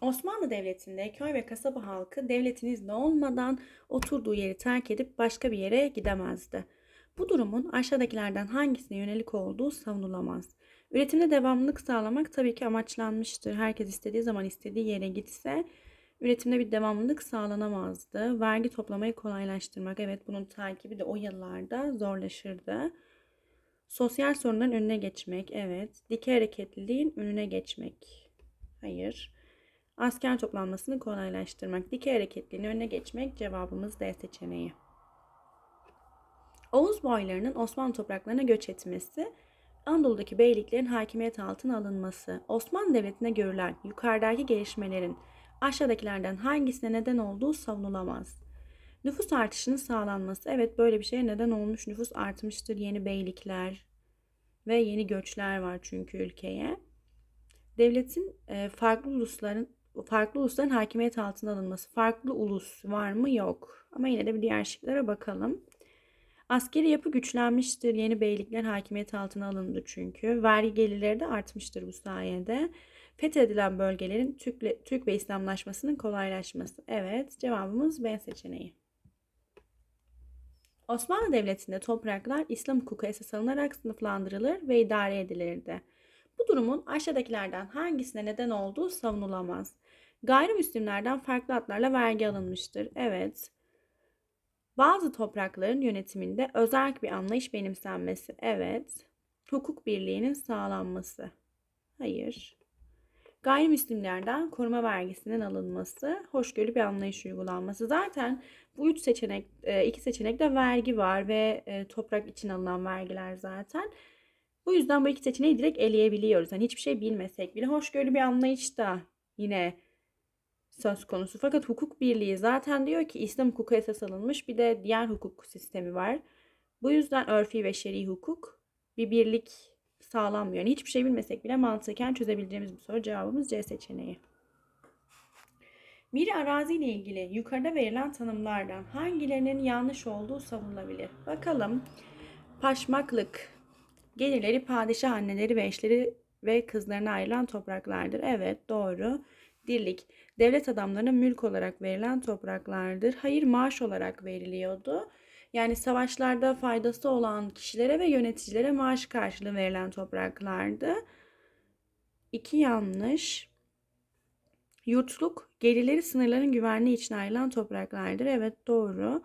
Osmanlı Devleti'nde köy ve kasaba halkı devletin izni olmadan oturduğu yeri terk edip başka bir yere gidemezdi. Bu durumun aşağıdakilerden hangisine yönelik olduğu savunulamaz. Üretimde devamlılık sağlamak tabii ki amaçlanmıştır. Herkes istediği zaman istediği yere gitse üretimde bir devamlılık sağlanamazdı. Vergi toplamayı kolaylaştırmak evet bunun takibi de o yıllarda zorlaşırdı. Sosyal sorunların önüne geçmek evet. Dikey hareketliliğin önüne geçmek. Hayır asker toplanmasını kolaylaştırmak, dikey hareketliliğin önüne geçmek cevabımız D seçeneği. Oğuz boylarının Osmanlı topraklarına göç etmesi, Anadolu'daki beyliklerin hakimiyet altına alınması, Osmanlı Devleti'ne görülen yukarıdaki gelişmelerin aşağıdakilerden hangisine neden olduğu savunulamaz. Nüfus artışının sağlanması, evet böyle bir şeye neden olmuş nüfus artmıştır. Yeni beylikler ve yeni göçler var çünkü ülkeye. Devletin e, farklı ulusların farklı ulusların hakimiyet altına alınması. Farklı ulus var mı? Yok. Ama yine de bir diğer şıklara bakalım. Askeri yapı güçlenmiştir. Yeni beylikler hakimiyet altına alındı çünkü. Vergi gelirleri de artmıştır bu sayede. Fethedilen bölgelerin Türk, Türk ve İslamlaşmasının kolaylaşması. Evet cevabımız B seçeneği. Osmanlı Devleti'nde topraklar İslam hukuku esas alınarak sınıflandırılır ve idare edilirdi. Bu durumun aşağıdakilerden hangisine neden olduğu savunulamaz. Gayrimüslimlerden farklı adlarla vergi alınmıştır. Evet. Bazı toprakların yönetiminde özerk bir anlayış benimsenmesi. Evet. Hukuk birliğinin sağlanması. Hayır. Gayrimüslimlerden koruma vergisinin alınması, hoşgörü bir anlayış uygulanması. Zaten bu üç seçenek, e, iki seçenekte vergi var ve e, toprak için alınan vergiler zaten. Bu yüzden bu iki seçeneği direkt eleyebiliyoruz. Hani hiçbir şey bilmesek bile hoşgörü bir anlayış da yine söz konusu. Fakat hukuk birliği zaten diyor ki İslam hukuku esas alınmış bir de diğer hukuk sistemi var. Bu yüzden örfi ve şer'i hukuk bir birlik sağlanmıyor. Yani hiçbir şey bilmesek bile mantıken çözebileceğimiz bir soru cevabımız C seçeneği. Bir arazi ile ilgili yukarıda verilen tanımlardan hangilerinin yanlış olduğu savunulabilir? Bakalım. Paşmaklık gelirleri padişah anneleri ve eşleri ve kızlarına ayrılan topraklardır. Evet doğru dirlik, devlet adamlarına mülk olarak verilen topraklardır. Hayır maaş olarak veriliyordu. Yani savaşlarda faydası olan kişilere ve yöneticilere maaş karşılığı verilen topraklardı. İki yanlış. Yurtluk gelirleri sınırların güvenliği için ayrılan topraklardır. Evet doğru.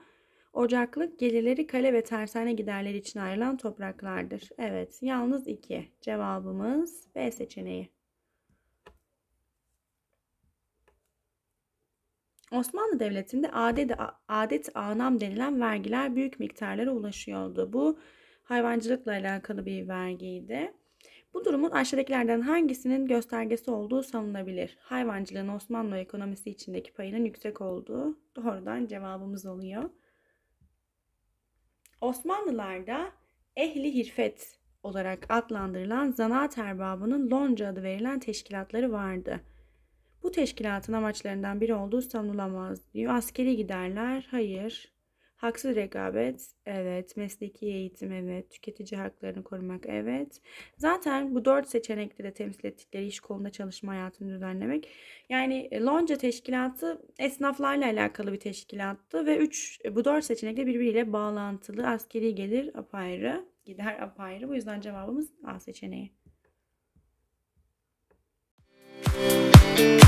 Ocaklık gelirleri kale ve tersane giderleri için ayrılan topraklardır. Evet yalnız iki. Cevabımız B seçeneği. Osmanlı Devleti'nde adet, adet anam denilen vergiler büyük miktarlara ulaşıyordu. Bu hayvancılıkla alakalı bir vergiydi. Bu durumun aşağıdakilerden hangisinin göstergesi olduğu sanılabilir? Hayvancılığın Osmanlı ekonomisi içindeki payının yüksek olduğu doğrudan cevabımız oluyor. Osmanlılarda ehli hirfet olarak adlandırılan zanaat erbabının lonca adı verilen teşkilatları vardı. Bu teşkilatın amaçlarından biri olduğu savunulamaz diyor. Askeri giderler, hayır. Haksız rekabet, evet. Mesleki eğitim, evet. Tüketici haklarını korumak, evet. Zaten bu dört seçenekte de temsil ettikleri iş kolunda çalışma hayatını düzenlemek. Yani e, Lonca Teşkilatı esnaflarla alakalı bir teşkilattı ve üç, e, bu dört seçenekle birbiriyle bağlantılı. Askeri gelir apayrı, gider apayrı. Bu yüzden cevabımız A seçeneği. Müzik